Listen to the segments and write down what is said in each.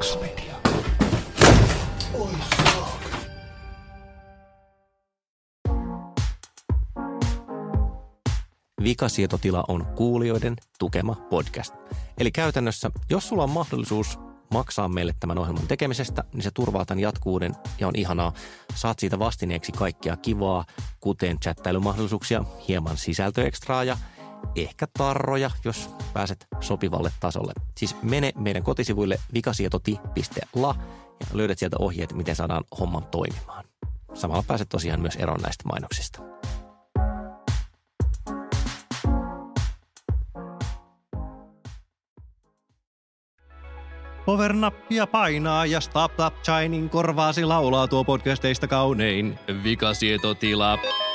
Taxmedia. Oi Vikasietotila on kuulijoiden tukema podcast. Eli käytännössä, jos sulla on mahdollisuus maksaa meille tämän ohjelman tekemisestä, niin se turvaa tämän jatkuuden ja on ihanaa. Saat siitä vastineeksi kaikkea kivaa, kuten chattailumahdollisuuksia, hieman sisältöekstraa ja – ehkä tarroja, jos pääset sopivalle tasolle. Siis mene meidän kotisivuille vikasietoti.la ja löydät sieltä ohjeet, miten saadaan homman toimimaan. Samalla pääset tosiaan myös eroon näistä mainoksista. Overnappia painaa ja Stop Up Shining korvaasi laulaa tuo podcasteista kaunein. Vikasietotila. tila.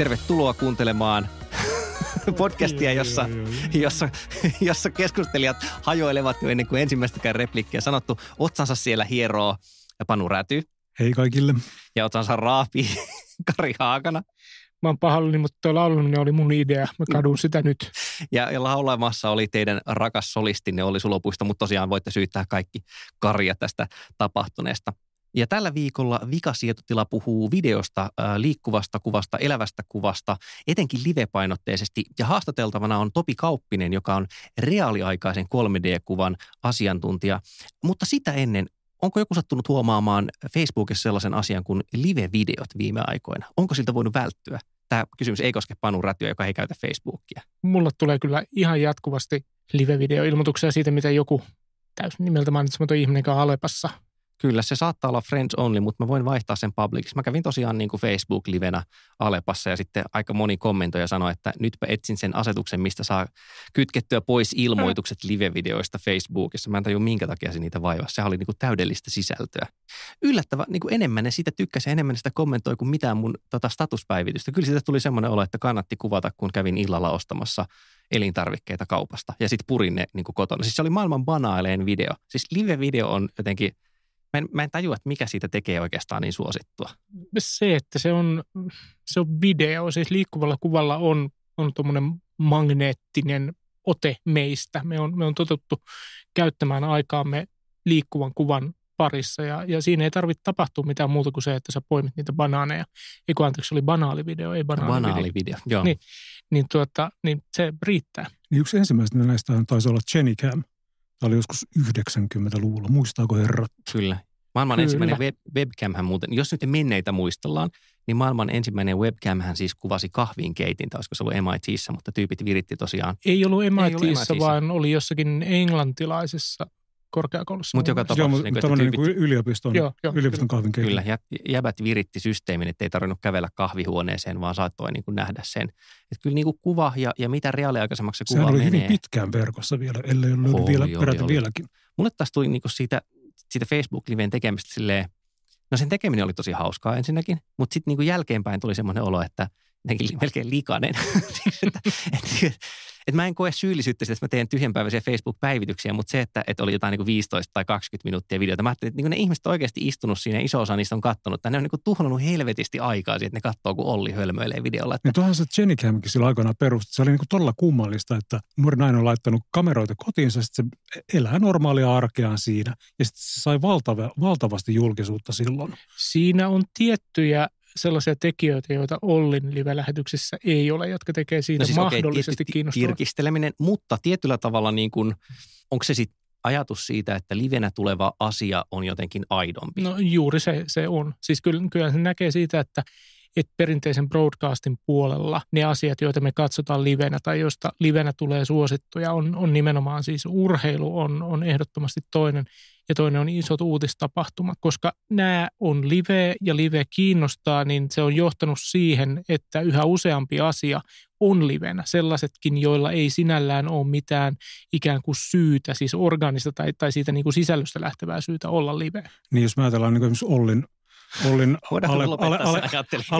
Tervetuloa kuuntelemaan podcastia, jossa, jossa, jossa keskustelijat hajoilevat jo ennen kuin ensimmäistäkään replikkiä sanottu. Otsansa siellä hieroo Panu Räty. Hei kaikille. Ja otsansa raapi Kari Haakana. Mä oon pahallani, mutta tuo laulaminen niin oli mun idea. Mä kadun mm. sitä nyt. Ja, ja laulamassa oli teidän rakas solistinne oli sulopuista, mutta tosiaan voitte syyttää kaikki Karja tästä tapahtuneesta. Ja tällä viikolla Vikasietotila puhuu videosta, äh, liikkuvasta kuvasta, elävästä kuvasta, etenkin livepainotteisesti. Ja haastateltavana on Topi Kauppinen, joka on reaaliaikaisen 3D-kuvan asiantuntija. Mutta sitä ennen, onko joku sattunut huomaamaan Facebookissa sellaisen asian kuin live-videot viime aikoina? Onko siltä voinut välttyä? Tämä kysymys ei koske Panu Rätyä, joka ei käytä Facebookia. Mulla tulee kyllä ihan jatkuvasti live-videoilmoituksia siitä, mitä joku täysin nimeltä mainitsematon ihminen, joka on Alepassa – Kyllä, se saattaa olla friends only, mutta mä voin vaihtaa sen publiciksi. Mä kävin tosiaan niin kuin Facebook-livenä Alepassa ja sitten aika moni kommentoi ja sanoi, että nytpä etsin sen asetuksen, mistä saa kytkettyä pois ilmoitukset live-videoista Facebookissa. Mä en tajua, minkä takia se niitä vaivasi. Sehän oli niin kuin täydellistä sisältöä. Yllättävän niin kuin enemmän ne sitä tykkäsi, enemmän sitä kommentoi kuin mitään mun tota statuspäivitystä. Kyllä siitä tuli semmoinen olo, että kannatti kuvata, kun kävin illalla ostamassa elintarvikkeita kaupasta. Ja sitten purin ne niin kuin kotona. Siis se oli maailman banaaleen video. Siis live-video on jotenkin – mä en, mä en tajua, että mikä siitä tekee oikeastaan niin suosittua. Se, että se on, se on video, siis liikkuvalla kuvalla on, on tuommoinen magneettinen ote meistä. Me on, me on totuttu käyttämään aikaamme liikkuvan kuvan parissa ja, ja siinä ei tarvitse tapahtua mitään muuta kuin se, että sä poimit niitä banaaneja. Eiku anteeksi, oli banaali video, ei banaali, banaali video. video. Joo. Niin, niin, tuota, niin se riittää. Yksi ensimmäisenä näistä taisi olla Jennycam, Tämä oli joskus 90-luvulla, muistaako herrat? Kyllä. Maailman Kyllä. ensimmäinen web, webcamhän muuten, jos nyt menneitä muistellaan, niin maailman ensimmäinen webcamhän siis kuvasi keitintä, olisiko se ollut MITissä, mutta tyypit viritti tosiaan. Ei ollut MITissä, Ei ollut MITissä. vaan oli jossakin englantilaisessa korkeakoulussa. Mutta joka tapauksessa. Niin kuin, tyypit... niin yliopiston, joo, joo, yliopiston kahvin keittiö. Kyllä, jäbät viritti systeemin, että ei tarvinnut kävellä kahvihuoneeseen, vaan saattoi niin kuin nähdä sen. Että kyllä niin kuin kuva ja, ja mitä reaaliaikaisemmaksi se Sehän kuva menee. oli hyvin pitkään verkossa vielä, ellei ole oh, vielä, peräti joo, vieläkin. Mulle taas tuli niin kuin siitä, siitä facebook liveen tekemistä silleen, no sen tekeminen oli tosi hauskaa ensinnäkin, mutta sitten niin jälkeenpäin tuli semmoinen olo, että – melkein likainen. Siis, että mä en koe syyllisyyttä että mä teen tyhjänpäiväisiä Facebook-päivityksiä, mutta se, että, että oli jotain niin kuin 15 tai 20 minuuttia videota. Mä ajattelin, että niin ne ihmiset on oikeasti istunut siinä ja iso osa niistä on kattonut. Ne on niin kuin tuhlannut helvetisti aikaa siitä että ne katsoo, kun Olli hölmöilee videolla. Että... Ja tuohan se Jenny Camkin sillä aikoinaan perusti. Se oli niin kuin todella kummallista, että nuori nainen on laittanut kameroita kotiinsa, sitten se elää normaalia arkeaan siinä. Ja sitten se sai valtava, valtavasti julkisuutta silloin. Siinä on tiettyjä sellaisia tekijöitä, joita Ollin live-lähetyksessä ei ole, jotka tekee siitä no siis mahdollisesti okay, kiinnostavaa. Kirkisteleminen, mutta tietyllä tavalla niin kuin, onko se sitten ajatus siitä, että livenä tuleva asia on jotenkin aidompi? No juuri se, se on. Siis kyllä, kyllä se näkee siitä, että et perinteisen broadcastin puolella ne asiat, joita me katsotaan livenä tai joista livenä tulee suosittuja, on, on nimenomaan siis urheilu on, on ehdottomasti toinen ja toinen on isot uutistapahtumat, koska nämä on live ja live kiinnostaa, niin se on johtanut siihen, että yhä useampi asia on livenä. Sellaisetkin, joilla ei sinällään ole mitään ikään kuin syytä, siis organista tai, tai siitä niin kuin sisällöstä lähtevää syytä olla live. Niin jos mä ajatellaan niin esimerkiksi Ollin Ollin Alepa-reissua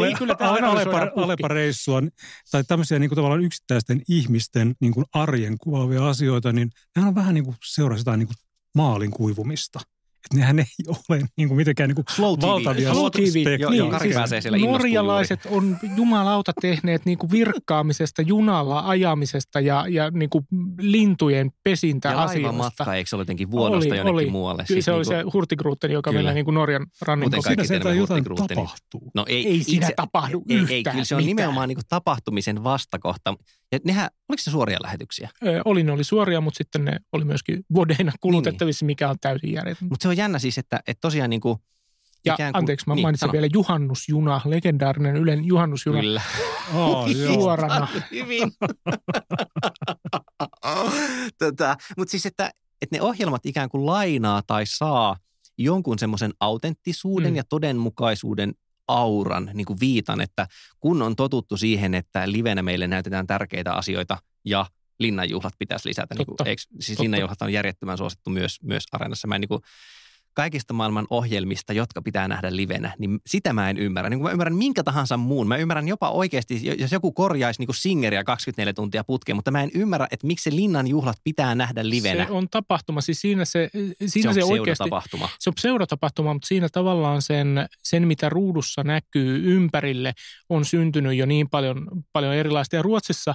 ale, ale, niin- tai tämmöisiä niin kuin tavallaan yksittäisten ihmisten niin kuin arjen kuvaavia asioita, niin nehän on vähän niin kuin seuraa jotain niin kuin maalin kuivumista – että nehän ei ole niin kuin mitenkään niin kuin Slow TV. valtavia. Slow TV, jo, niin. Jo, siis siellä norjalaiset on jumalauta tehneet niin kuin virkkaamisesta, junalla ajamisesta ja, ja niin kuin lintujen pesintä, Ja matka, eikö se ole jotenkin vuodosta oli, jonnekin oli. muualle? Kyllä siis se niin kuin... oli niinku- se hurtigruutteni, joka kyllä. meillä niin kuin Norjan rannikko. Siinä sieltä jotain niin tapahtuu. No ei, ei siinä itse, tapahdu ei, yhtään. Ei, kyllä se on mitään. nimenomaan niin kuin tapahtumisen vastakohta. Ja nehän, oliko se suoria lähetyksiä? Ö, oli, ne oli suoria, mutta sitten ne oli myöskin vuodeina kulutettavissa, niin. niin. mikä on täysin järjetöntä. Mutta se on jännä siis, että, että tosiaan niin kuin ja kuin, anteeksi, mä niin, mainitsin sano. vielä juhannusjuna, legendaarinen Ylen juhannusjuna. Kyllä. Oh, suorana. Hyvin. tota, Mutta siis, että, että ne ohjelmat ikään kuin lainaa tai saa jonkun semmoisen autenttisuuden mm. ja todenmukaisuuden auran, niin kuin viitan, että kun on totuttu siihen, että livenä meille näytetään tärkeitä asioita ja linnanjuhlat pitäisi lisätä. Totta. Niin kuin, eikö, siis totta. linnanjuhlat on järjettömän suosittu myös, myös areenassa. Mä en niin kuin, kaikista maailman ohjelmista, jotka pitää nähdä livenä, niin sitä mä en ymmärrä. Niin kun mä ymmärrän minkä tahansa muun. Mä ymmärrän jopa oikeasti, jos joku korjaisi niin singeriä 24 tuntia putkeen, mutta mä en ymmärrä, että miksi se linnan juhlat pitää nähdä livenä. Se on tapahtuma, siis siinä se, siinä se, on se oikeasti, Se on seuratapahtuma, mutta siinä tavallaan sen, sen, mitä ruudussa näkyy ympärille, on syntynyt jo niin paljon, paljon erilaista. Ja Ruotsissa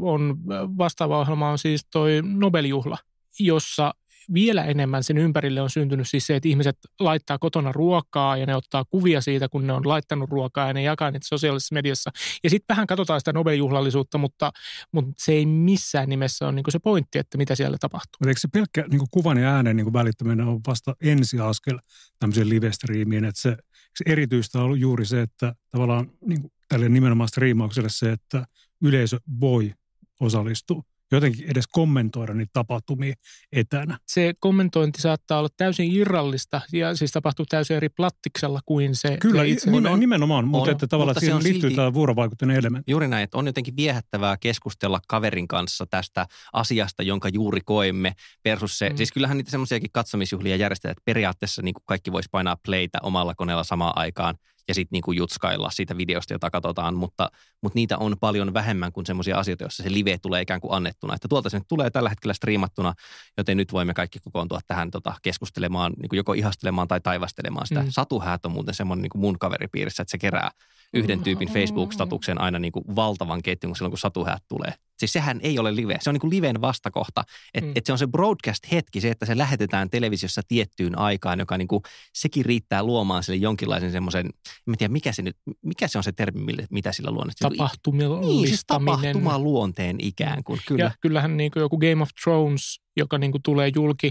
on vastaava ohjelma on siis toi Nobeljuhla, jossa vielä enemmän sen ympärille on syntynyt siis se, että ihmiset laittaa kotona ruokaa ja ne ottaa kuvia siitä, kun ne on laittanut ruokaa ja ne jakaa niitä sosiaalisessa mediassa. Ja sitten vähän katsotaan sitä Nobel-juhlallisuutta, mutta, mutta se ei missään nimessä ole niin se pointti, että mitä siellä tapahtuu. Mutta eikö se pelkkä niin kuvan ja äänen niin välittäminen on vasta ensiaskel tämmöiseen live-striimiin, että se, se erityistä on ollut juuri se, että tavallaan niin tälle nimenomaan striimaukselle se, että yleisö voi osallistua jotenkin edes kommentoida niitä tapahtumia etänä. Se kommentointi saattaa olla täysin irrallista ja siis tapahtuu täysin eri plattiksella kuin se Kyllä, itse nimen, on. nimenomaan, on, mutta on, että tavallaan mutta siihen liittyy silti, tämä vuorovaikutteinen elementti. Juuri näin, että on jotenkin viehättävää keskustella kaverin kanssa tästä asiasta, jonka juuri koemme versus se, mm. siis kyllähän niitä semmoisiakin katsomisjuhlia järjestetään, että periaatteessa niin kuin kaikki voisi painaa playtä omalla koneella samaan aikaan – ja sitten niinku jutskailla siitä videosta, jota katsotaan, mutta, mutta niitä on paljon vähemmän kuin semmoisia asioita, joissa se live tulee ikään kuin annettuna. Että tuolta se nyt tulee tällä hetkellä striimattuna, joten nyt voimme kaikki kokoontua tähän tota, keskustelemaan, niinku joko ihastelemaan tai taivastelemaan sitä. Mm. Satuhäät on muuten semmoinen niinku mun kaveripiirissä, että se kerää yhden tyypin Facebook-statuksen aina niin kuin valtavan ketjun silloin, kun satuhäät tulee. Siis sehän ei ole live. Se on niin kuin liven vastakohta. Että mm. et se on se broadcast-hetki, se, että se lähetetään televisiossa tiettyyn aikaan, joka niin kuin, sekin riittää luomaan sille jonkinlaisen semmoisen, en tiedä mikä se nyt, mikä se on se termi, mitä sillä luonnetaan. Tapahtumallistaminen. Niin, siis tapahtuma luonteen ikään kuin, kyllä. Ja kyllähän niin kuin joku Game of Thrones, joka niin kuin tulee julki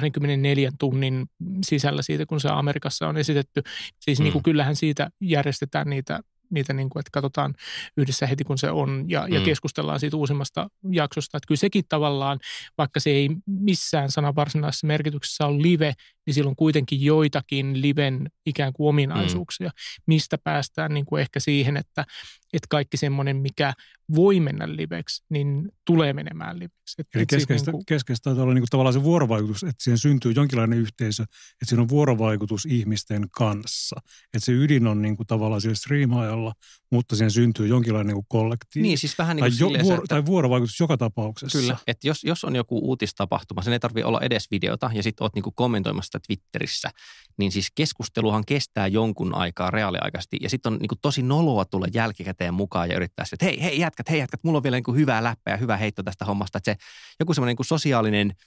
24 tunnin sisällä siitä, kun se Amerikassa on esitetty. Siis niinku mm. niin kuin, kyllähän siitä järjestetään niitä niitä, niin kuin, että katsotaan yhdessä heti kun se on ja, mm. ja keskustellaan siitä uusimmasta jaksosta. Että kyllä sekin tavallaan, vaikka se ei missään sanan varsinaisessa merkityksessä ole live, niin silloin kuitenkin joitakin liven ikään kuin mm. ominaisuuksia, mm. mistä päästään niin kuin ehkä siihen, että että kaikki semmoinen, mikä voi mennä liveksi, niin tulee menemään liveksi. Et Eli keskeistä, niin kuin, keskeistä taitaa olla niin kuin tavallaan se vuorovaikutus, että siihen syntyy jonkinlainen yhteisö, että siinä on vuorovaikutus ihmisten kanssa. Että se ydin on niin kuin tavallaan siellä striimaajalla mutta siihen syntyy jonkinlainen niin kollektiivi. Niin, siis vähän niin kuin tai, niinku jo, silleen, vuoro, että, tai vuorovaikutus joka tapauksessa. Kyllä, että jos, jos on joku uutistapahtuma, sen ei tarvitse olla edes videota, ja sitten oot niin kuin kommentoimassa sitä Twitterissä, niin siis keskusteluhan kestää jonkun aikaa reaaliaikaisesti, ja sitten on niin kuin tosi noloa tulla jälkikäteen mukaan ja yrittää sitä, että hei, hei jätkät, hei jätkät, mulla on vielä niin kuin hyvää läppää, hyvä heitto tästä hommasta, että se joku semmoinen niin sosiaalinen –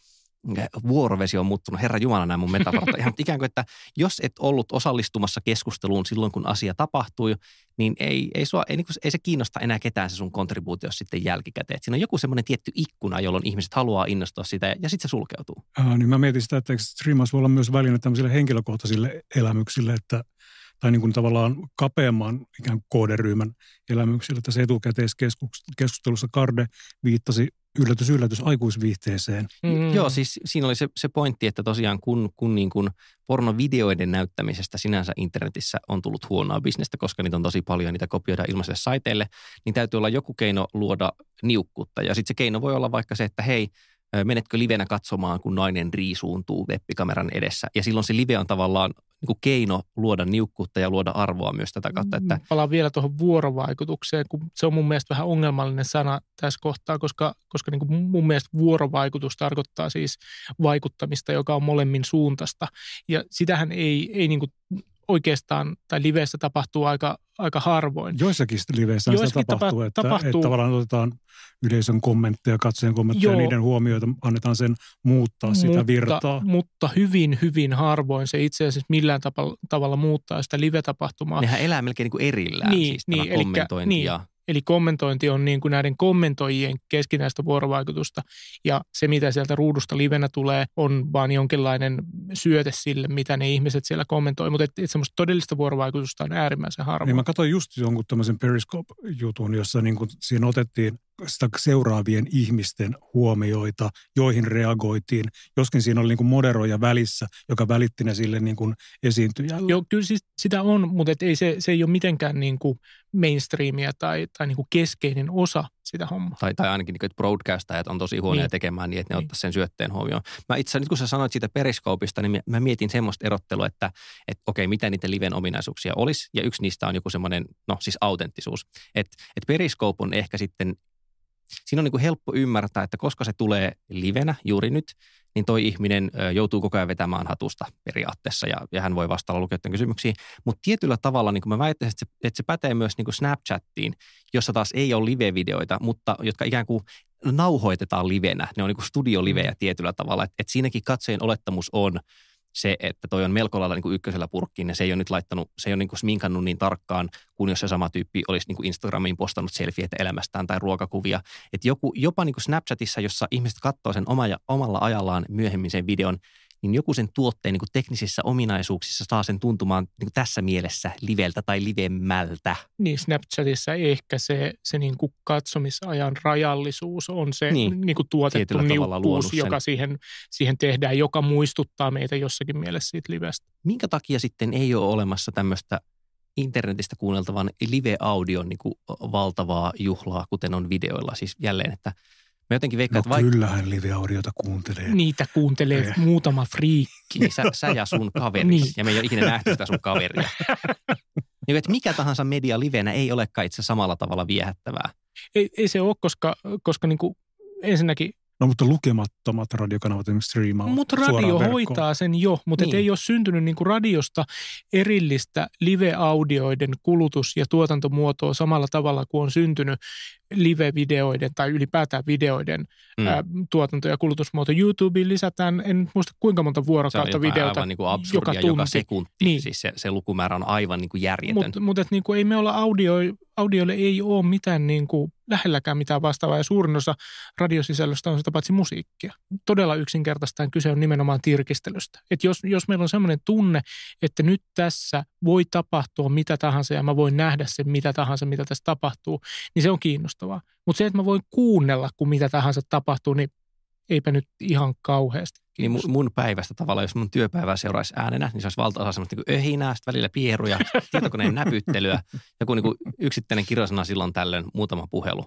Äh, vuorovesi on muuttunut. Herra Jumala, nämä mun metaforat. Ihan ikään kuin, että jos et ollut osallistumassa keskusteluun silloin, kun asia tapahtui, niin ei, ei, sua, ei, niinku, ei se kiinnosta enää ketään se sun kontribuutio sitten jälkikäteen. Et siinä on joku semmoinen tietty ikkuna, jolloin ihmiset haluaa innostua sitä ja sitten se sulkeutuu. Ah, niin mä mietin sitä, että streamaus voi olla myös väline tämmöisille henkilökohtaisille elämyksille, että – tai niin kuin tavallaan kapeamman ikään kuin kohderyhmän elämyksillä. Tässä etukäteiskeskustelussa Karde viittasi yllätys, yllätys aikuisviihteeseen. Mm. Joo, siis siinä oli se, se pointti, että tosiaan kun, kun niin kuin pornovideoiden näyttämisestä sinänsä internetissä on tullut huonoa bisnestä, koska niitä on tosi paljon, niitä kopioidaan ilmaiselle saiteille, niin täytyy olla joku keino luoda niukkuutta. Ja sitten se keino voi olla vaikka se, että hei, menetkö livenä katsomaan, kun nainen riisuuntuu webbikameran edessä. Ja silloin se live on tavallaan niin kuin keino luoda niukkuutta ja luoda arvoa myös tätä kautta. Että... Mm. Palaan vielä tuohon vuorovaikutukseen, kun se on mun mielestä vähän ongelmallinen sana tässä kohtaa, koska, koska niin kuin mun mielestä vuorovaikutus tarkoittaa siis vaikuttamista, joka on molemmin suuntaista. Ja sitähän ei, ei niin kuin oikeastaan, tai liveissä tapahtuu aika, aika harvoin. Joissakin liveissä Joissakin sitä tapahtuu, tapa- että, tapahtuu, että tavallaan otetaan yleisön kommentteja, katsojen kommentteja, Joo. niiden huomioita, annetaan sen muuttaa mutta, sitä virtaa. Mutta hyvin, hyvin harvoin se itse asiassa millään tavalla, tavalla muuttaa sitä live-tapahtumaa. Nehän elää melkein niin kuin erillään, niin, siis niin, eli, kommentointi niin, ja Eli kommentointi on niin kuin näiden kommentoijien keskinäistä vuorovaikutusta ja se, mitä sieltä ruudusta livenä tulee, on vaan jonkinlainen syöte sille, mitä ne ihmiset siellä kommentoi. Mutta että et semmoista todellista vuorovaikutusta on äärimmäisen harvoin. Niin mä katsoin just jonkun tämmöisen Periscope-jutun, jossa niin kuin siinä otettiin seuraavien ihmisten huomioita, joihin reagoitiin, joskin siinä oli niin kuin moderoja välissä, joka välitti ne sille niin kuin esiintyjälle. Joo, kyllä siis sitä on, mutta et ei se, se ei ole mitenkään niin kuin mainstreamia tai, tai niin kuin keskeinen osa sitä hommaa. Tai, tai ainakin, niinku, että broadcastajat on tosi huonoja niin. tekemään niin, että ne niin. ottaisiin sen syötteen huomioon. Mä itse nyt kun sä sanoit siitä periskoopista, niin mä mietin semmoista erottelua, että, että okei, mitä niiden liven ominaisuuksia olisi. Ja yksi niistä on joku semmoinen, no siis autenttisuus. Että et periskoop on ehkä sitten siinä on niin kuin helppo ymmärtää, että koska se tulee livenä juuri nyt, niin toi ihminen joutuu koko ajan vetämään hatusta periaatteessa ja, ja hän voi vastata lukijoiden kysymyksiin. Mutta tietyllä tavalla niin mä väittäisin, että se, että se pätee myös niin kuin Snapchattiin, jossa taas ei ole live-videoita, mutta jotka ikään kuin nauhoitetaan livenä. Ne on niin kuin studiolivejä mm. tietyllä tavalla. että et siinäkin katsojen olettamus on – se, että toi on melko lailla niin kuin ykkösellä purkkiin ja se ei ole nyt laittanut, se ei ole niin kuin sminkannut niin tarkkaan, kuin jos se sama tyyppi olisi niin kuin Instagramiin postannut selfieitä elämästään tai ruokakuvia. Et joku, jopa niin kuin Snapchatissa, jossa ihmiset katsoo sen oma ja, omalla ajallaan myöhemmin sen videon, niin joku sen tuotteen niin kuin teknisissä ominaisuuksissa saa sen tuntumaan niin kuin tässä mielessä liveltä tai livemmältä. Niin Snapchatissa ehkä se, se niin kuin katsomisajan rajallisuus on se niin, niin kuin tuotettu niukkuus, joka siihen, siihen tehdään, joka muistuttaa meitä jossakin mielessä siitä livestä. Minkä takia sitten ei ole olemassa tämmöistä internetistä kuunneltavan live-audion niin kuin valtavaa juhlaa, kuten on videoilla. Siis jälleen, että Mä jotenkin veikkaan, no, että vaikka... kyllähän live-audiota kuuntelee. Niitä kuuntelee eh. muutama friikki. Niin sä, sä ja sun kaveri. niin. Ja me ei ole ikinä nähty sitä sun kaveria. niin, että mikä tahansa media livenä ei olekaan itse samalla tavalla viehättävää. Ei, ei se ole, koska, koska niin kuin ensinnäkin No mutta lukemattomat radiokanavat esimerkiksi striimaa Mutta radio hoitaa sen jo, mutta niin. ei ole syntynyt niin kuin radiosta erillistä live-audioiden kulutus- ja tuotantomuotoa samalla tavalla kuin on syntynyt live-videoiden tai ylipäätään videoiden mm. ä, tuotanto ja kulutusmuoto. YouTubeen lisätään, en muista kuinka monta vuorokautta videota. Aivan niin kuin joka, tunti. joka sekunti. Niin. Siis se, se lukumäärä on aivan niin kuin järjetön. Mutta mut, niin ei me olla audio, audiolle ei ole mitään niin kuin lähelläkään mitään vastaavaa ja suurin osa radiosisällöstä on sitä paitsi musiikkia. Todella yksinkertaistaan kyse on nimenomaan tirkistelystä. Et jos, jos meillä on sellainen tunne, että nyt tässä voi tapahtua mitä tahansa ja mä voin nähdä sen mitä tahansa, mitä tässä tapahtuu, niin se on kiinnostavaa kiinnostavaa. Mutta se, että mä voin kuunnella, kun mitä tahansa tapahtuu, niin eipä nyt ihan kauheasti. Niin mun, mun päivästä tavallaan, jos mun työpäivää seuraisi äänenä, niin se olisi valtaosa semmoista niin öhinää, sitten välillä pieruja, tietokoneen näpyttelyä, joku niin kuin yksittäinen kirjasana silloin tällöin, muutama puhelu.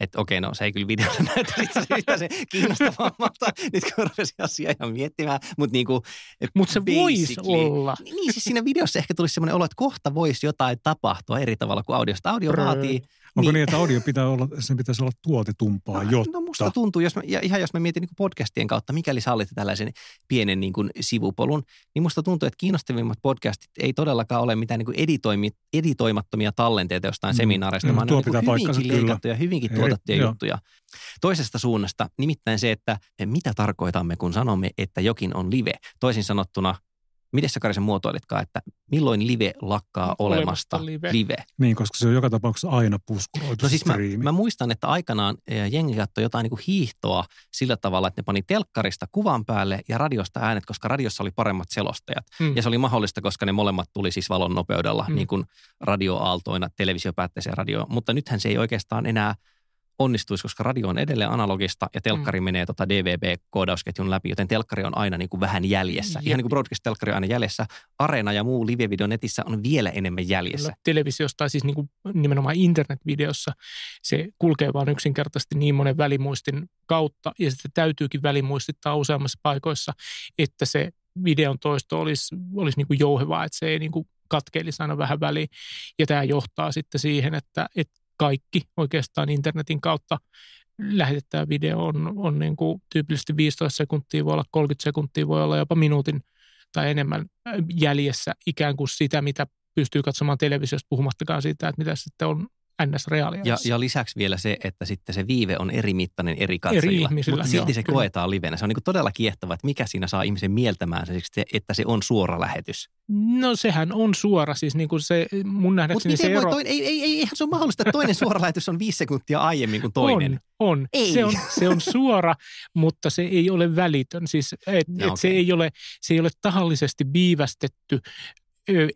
Että okei, no se ei kyllä videolla näytä itse asiassa se kiinnostavammalta, nyt kun rupesin asiaa ihan miettimään, mutta niin kuin e, Mut se voisi olla. Niin, siis siinä videossa ehkä tulisi semmoinen olo, että kohta voisi jotain tapahtua eri tavalla kuin audiosta. Audio Brr. vaatii Onko niin, niin että audio pitää olla, sen pitäisi olla tuotetumpaa, no, jotta... No musta tuntuu, jos mä, ja ihan jos mä mietin niin podcastien kautta, mikäli sallitte tällaisen pienen niin kuin sivupolun, niin musta tuntuu, että kiinnostavimmat podcastit ei todellakaan ole mitään niin kuin editoimi, editoimattomia tallenteita jostain mm. seminaareista, mm, vaan no, niin hyvinkin kyllä. leikattuja, hyvinkin tuotettuja Eri, juttuja. Joo. Toisesta suunnasta, nimittäin se, että mitä tarkoitamme, kun sanomme, että jokin on live. Toisin sanottuna, Miten sä Kari muotoilitkaan, että milloin live lakkaa olemasta, olemasta live. live? Niin, koska se on joka tapauksessa aina puskuroitu no siis mä, mä muistan, että aikanaan jengi katsoi jotain niin kuin hiihtoa sillä tavalla, että ne pani telkkarista kuvan päälle ja radiosta äänet, koska radiossa oli paremmat selostajat. Mm. Ja se oli mahdollista, koska ne molemmat tuli siis valon nopeudella, mm. niin kuin radioaaltoina, televisiopäätteeseen radioon. Mutta nythän se ei oikeastaan enää – onnistuisi, koska radio on edelleen analogista ja telkkari mm. menee tota DVB-koodausketjun läpi, joten telkkari on aina niin kuin vähän jäljessä. Jep. Ihan niin kuin broadcast-telkkari on aina jäljessä. Areena ja muu live-video netissä on vielä enemmän jäljessä. No, televisiosta siis niin kuin nimenomaan internetvideossa se kulkee vain yksinkertaisesti niin monen välimuistin kautta ja sitten täytyykin välimuistittaa useammassa paikoissa, että se videon toisto olisi, olisi niin kuin jouhevaa, että se ei niin kuin katkeilisi aina vähän väliin. Ja tämä johtaa sitten siihen, että, että kaikki oikeastaan internetin kautta lähetettävä video on, on niin kuin tyypillisesti 15 sekuntia, voi olla 30 sekuntia, voi olla jopa minuutin tai enemmän äh, jäljessä ikään kuin sitä, mitä pystyy katsomaan televisiosta, puhumattakaan siitä, että mitä sitten on NS-reaalia. Ja, ja lisäksi vielä se, että sitten se viive on eri mittainen eri katsojilla. Eri mutta silti se kyllä. koetaan livenä. Se on niin todella kiehtova, että mikä siinä saa ihmisen mieltämään se, että se on suora lähetys. No sehän on suora, siis niin kuin se mun nähdäkseni Mut se ero... Toinen, ei, ei, ei, eihän se ole mahdollista, että toinen suora lähetys on viisi sekuntia aiemmin kuin toinen. On, on. Ei. Se on, se on suora, mutta se ei ole välitön. Siis et, no, et okay. se, ei ole, se ei ole tahallisesti viivästetty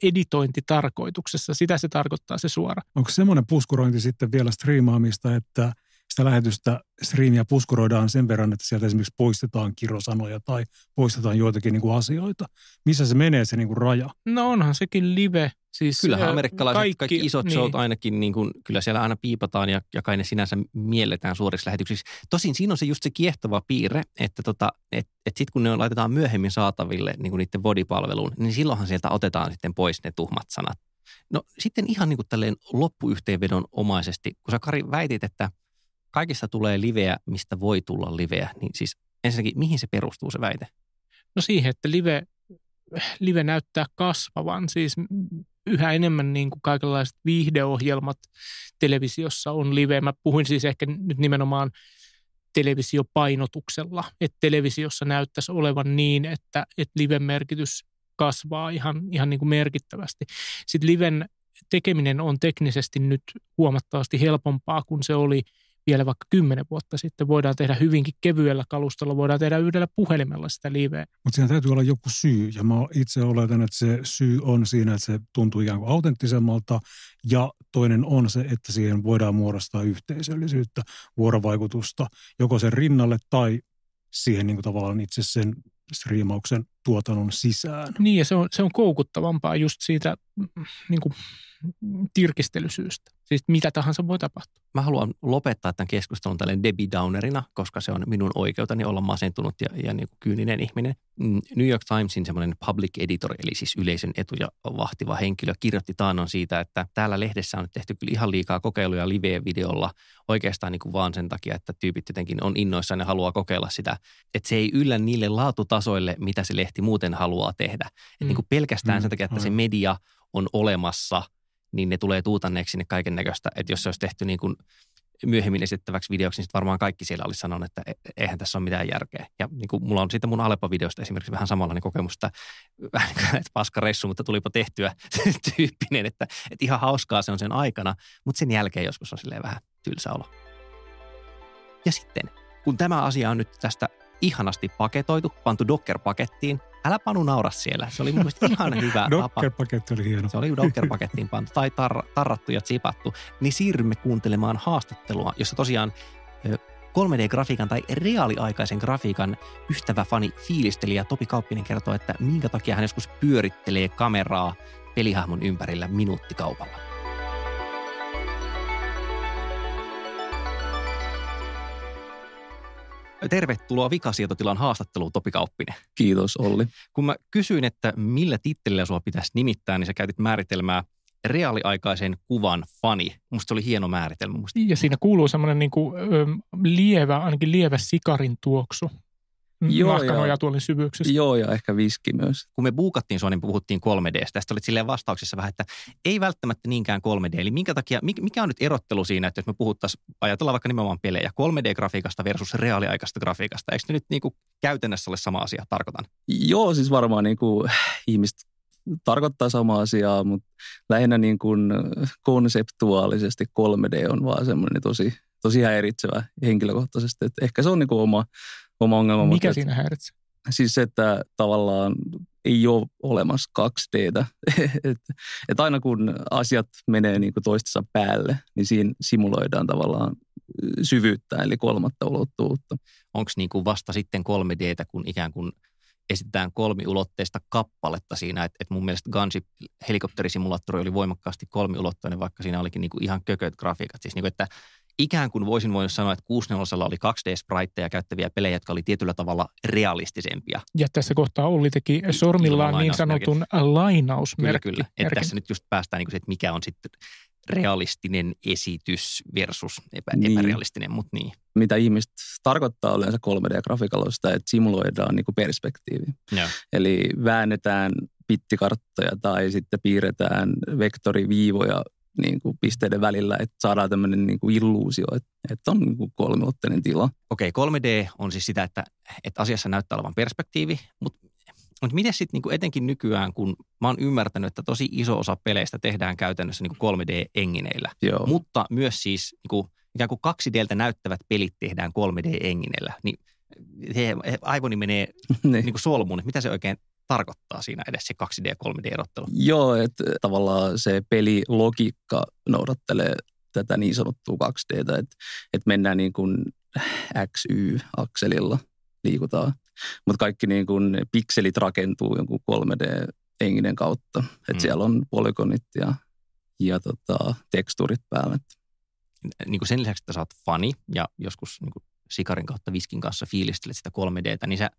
editointitarkoituksessa. Sitä se tarkoittaa se suora. Onko semmoinen puskurointi sitten vielä striimaamista, että – sitä lähetystä striimiä puskuroidaan sen verran, että sieltä esimerkiksi poistetaan kirosanoja tai poistetaan joitakin niin kuin asioita. Missä se menee se niin kuin raja? No onhan sekin live. Siis Kyllähän amerikkalaiset kaikki, kaikki isot niin. showt ainakin, niin kuin, kyllä siellä aina piipataan ja, ja kai ne sinänsä mielletään suoriksi lähetyksiksi. Tosin siinä on se just se kiehtova piirre, että tota, et, et sitten kun ne laitetaan myöhemmin saataville niin kuin niiden vodipalveluun, niin silloinhan sieltä otetaan sitten pois ne tuhmat sanat. No sitten ihan niin kuin tälleen loppuyhteenvedon omaisesti, kun sä Kari väitit, että – kaikista tulee liveä, mistä voi tulla liveä, niin siis ensinnäkin mihin se perustuu se väite? No siihen, että live, live näyttää kasvavan, siis yhä enemmän niin kuin kaikenlaiset viihdeohjelmat televisiossa on live. Mä puhuin siis ehkä nyt nimenomaan televisiopainotuksella, että televisiossa näyttäisi olevan niin, että, että liven merkitys kasvaa ihan, ihan niin kuin merkittävästi. Sitten liven tekeminen on teknisesti nyt huomattavasti helpompaa kuin se oli – vielä vaikka kymmenen vuotta sitten. Voidaan tehdä hyvinkin kevyellä kalustolla, voidaan tehdä yhdellä puhelimella sitä liveä. Mutta siinä täytyy olla joku syy, ja mä itse oletan, että se syy on siinä, että se tuntuu ikään kuin autenttisemmalta, ja toinen on se, että siihen voidaan muodostaa yhteisöllisyyttä, vuorovaikutusta, joko sen rinnalle tai siihen niin kuin tavallaan itse sen striimauksen tuotannon sisään. Niin, ja se on, se on koukuttavampaa just siitä mm, niin kuin, mm, tirkistelysyystä. Siis mitä tahansa voi tapahtua. Mä haluan lopettaa tämän keskustelun tälleen Debbie Downerina, koska se on minun oikeutani olla masentunut ja, ja niin kuin kyyninen ihminen. Mm, New York Timesin semmoinen public editor, eli siis yleisön etuja vahtiva henkilö, kirjoitti taannon siitä, että täällä lehdessä on tehty kyllä ihan liikaa kokeiluja live-videolla oikeastaan niin kuin vaan sen takia, että tyypit jotenkin on innoissaan ja haluaa kokeilla sitä. Että se ei yllä niille laatutasoille, mitä se lehti muuten haluaa tehdä. mm. niin kuin pelkästään mm. sen takia, että mm. se media on olemassa – niin ne tulee tuutanneeksi sinne kaiken näköistä. Että jos se olisi tehty niin kuin myöhemmin esittäväksi videoksi, niin varmaan kaikki siellä olisi sanonut, että e-, eihän tässä ole mitään järkeä. Ja niin kuin mulla on siitä mun Alepa-videosta esimerkiksi vähän samanlainen kokemus, että, niin että reissu, mutta tulipa tehtyä tyyppinen, että, että ihan hauskaa se on sen aikana, mutta sen jälkeen joskus on silleen vähän tylsä olo. Ja sitten, kun tämä asia on nyt tästä ihanasti paketoitu, pantu Docker-pakettiin – Älä Panu naura siellä. Se oli mun mielestä ihan hyvä tapa. Docker-paketti oli hieno. Se oli Docker-pakettiin pantu tai tar- tarrattu ja tsipattu. Niin siirrymme kuuntelemaan haastattelua, jossa tosiaan 3D-grafiikan tai reaaliaikaisen grafiikan ystävä fani fiilisteli ja Topi Kauppinen kertoo, että minkä takia hän joskus pyörittelee kameraa pelihahmon ympärillä minuuttikaupalla. Tervetuloa Vikasietotilan haastatteluun, Topi Kauppinen. Kiitos, Olli. Kun mä kysyin, että millä tittelillä sua pitäisi nimittää, niin sä käytit määritelmää reaaliaikaisen kuvan fani. Musta se oli hieno määritelmä. Musta. Ja siinä kuuluu semmoinen niin lievä, ainakin lievä sikarin tuoksu. Mm, joo, nahkanoja tuolin syvyyksissä. Joo, ja ehkä viski myös. Kun me buukattiin sua, niin puhuttiin 3Dstä. Tästä olit silleen vastauksessa vähän, että ei välttämättä niinkään 3D. Eli minkä takia, mikä on nyt erottelu siinä, että jos me puhuttaisiin, ajatellaan vaikka nimenomaan pelejä, 3D-grafiikasta versus reaaliaikaista grafiikasta. Eikö ne nyt niin kuin käytännössä ole sama asia, tarkoitan? Joo, siis varmaan niin kuin äh, ihmiset tarkoittaa samaa asiaa, mutta lähinnä niin kuin äh, konseptuaalisesti 3D on vaan semmoinen tosi, tosi häiritsevä henkilökohtaisesti. Että ehkä se on niin kuin oma oma ongelma. Mikä mutta, siinä häiritsee? Siis se, että tavallaan ei ole olemassa kaksi dtä et, et aina kun asiat menee niin kuin toistensa päälle, niin siinä simuloidaan tavallaan syvyyttä, eli kolmatta ulottuvuutta. Onko niin kuin vasta sitten 3 d kun ikään kuin esitetään kolmiulotteista kappaletta siinä, että, et mun mielestä Gansi helikopterisimulaattori oli voimakkaasti kolmiulotteinen, vaikka siinä olikin niin kuin ihan kököt grafiikat. Siis niin kuin, että ikään kuin voisin voinut sanoa, että 64 oli 2D-spriteja käyttäviä pelejä, jotka oli tietyllä tavalla realistisempia. Ja tässä kohtaa Olli teki sormillaan niin sanotun lainausmerkki. Kyllä, kyllä. Että tässä nyt just päästään niin kuin se, että mikä on sitten realistinen esitys versus epä, niin. epärealistinen, mutta niin. Mitä ihmiset tarkoittaa yleensä 3D-grafiikalla sitä, että simuloidaan niin perspektiivi. Ja. Eli väännetään pittikarttoja tai sitten piirretään vektoriviivoja niin kuin pisteiden välillä, että saadaan tämmöinen niin kuin illuusio, että, että on niin kuin kolmiulotteinen tila. Okei, okay, 3D on siis sitä, että, että asiassa näyttää olevan perspektiivi, mutta mutta miten sitten niin etenkin nykyään, kun mä oon ymmärtänyt, että tosi iso osa peleistä tehdään käytännössä niin 3D-engineillä, Joo. mutta myös siis kuin, niinku ikään kuin 2Dltä näyttävät pelit tehdään 3D-engineillä, niin he, he, aivoni menee niin. kuin niinku solmuun, että mitä se oikein tarkoittaa siinä edes se 2D- 3D-erottelu. Joo, että eh, tavallaan se pelilogiikka noudattelee tätä niin sanottua 2 d että, että mennään niin kuin XY-akselilla liikutaan. Mutta kaikki niin kuin pikselit rakentuu jonkun 3D-enginen kautta. Että mm. Siellä on polygonit ja, ja tota, tekstuurit päällä. Niin kuin sen lisäksi, että sä oot fani ja joskus niin kuin Sikarin kautta Viskin kanssa fiilistelet sitä 3Dtä, niin sä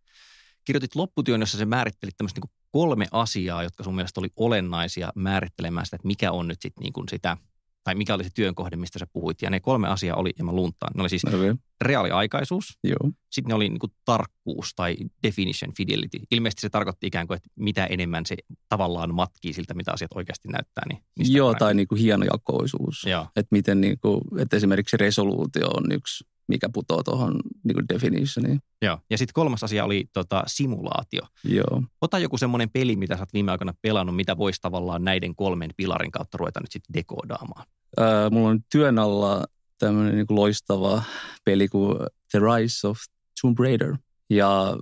kirjoitit lopputyön, jossa se määrittelit tämmöistä niin kolme asiaa, jotka sun mielestä oli olennaisia määrittelemään sitä, että mikä on nyt sitten niin sitä, tai mikä oli se työn kohde, mistä sä puhuit. Ja ne kolme asiaa oli, ja mä luntaan, ne oli siis okay. reaaliaikaisuus, Joo. sitten ne oli niin kuin tarkkuus tai definition fidelity. Ilmeisesti se tarkoitti ikään kuin, että mitä enemmän se tavallaan matkii siltä, mitä asiat oikeasti näyttää. Niin Joo, tai niin kuin hienojakoisuus. Joo. Että miten niin kuin, että esimerkiksi resoluutio on yksi mikä putoaa tuohon niin definitioniin. Joo, ja sitten kolmas asia oli tota, simulaatio. Joo. Ota joku semmoinen peli, mitä sä oot viime aikoina pelannut, mitä voisi tavallaan näiden kolmen pilarin kautta ruveta nyt sitten dekoodaamaan. Öö, mulla on työn alla tämmöinen niin loistava peli kuin The Rise of Tomb Raider. Ja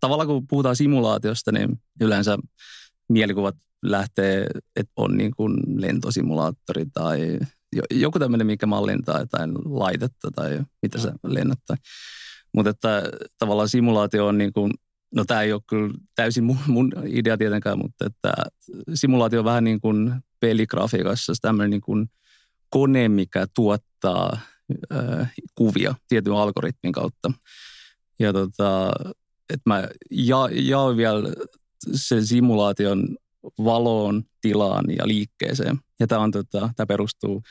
tavallaan kun puhutaan simulaatiosta, niin yleensä mielikuvat lähtee, että on niin kuin lentosimulaattori tai joku tämmöinen, mikä mallintaa jotain laitetta tai mitä se lennättää. Mutta että tavallaan simulaatio on niin kuin, no tämä ei ole kyllä täysin mun, mun idea tietenkään, mutta että simulaatio on vähän niin kuin peligrafiikassa tämmöinen niin kuin kone, mikä tuottaa äh, kuvia tietyn algoritmin kautta. Ja tota, että mä ja, jaoin vielä sen simulaation valoon, tilaan ja liikkeeseen. Ja tämä, on, tota, tämä perustuu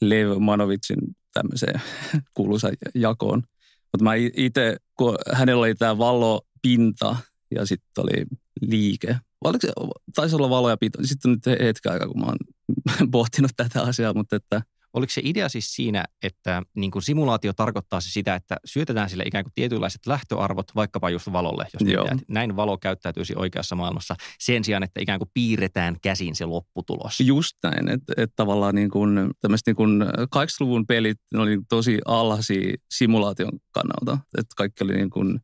Lev Manovicin tämmöiseen kuuluisa jakoon. Mutta mä itse, kun hänellä oli tämä valo, pinta ja sitten oli liike. Oliko se, taisi olla valo ja pinta. Sitten nyt hetken aikaa, kun mä oon pohtinut tätä asiaa, mutta että – Oliko se idea siis siinä, että niin kuin simulaatio tarkoittaa se sitä, että syötetään sille ikään kuin tietynlaiset lähtöarvot vaikkapa just valolle, jos pitää, näin valo käyttäytyisi oikeassa maailmassa sen sijaan, että ikään kuin piirretään käsin se lopputulos? Just näin, että et tavallaan niin kuin, tämmöiset niin kuin 80-luvun pelit oli tosi alhaisia simulaation kannalta, että kaikki oli niin kuin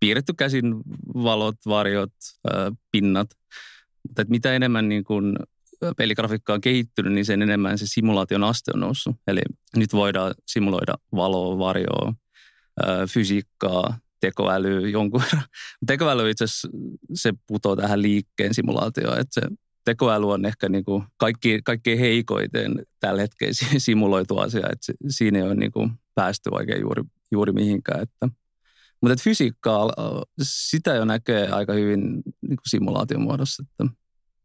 piirretty käsin valot, varjot, äh, pinnat. Mutta mitä enemmän niin kuin peiligrafiikka on kehittynyt, niin sen enemmän se simulaation aste on noussut. Eli nyt voidaan simuloida valoa, varjoa, fysiikkaa, tekoälyä jonkun verran. Tekoäly itse asiassa, se putoo tähän liikkeen simulaatioon, että se tekoäly on ehkä niin kuin kaikki, kaikkein heikoiten tällä hetkellä simuloitu asia, että siinä ei ole niin kuin päästy oikein juuri, juuri mihinkään. Että. Mutta että fysiikkaa, sitä jo näkee aika hyvin niin kuin simulaation muodossa. Että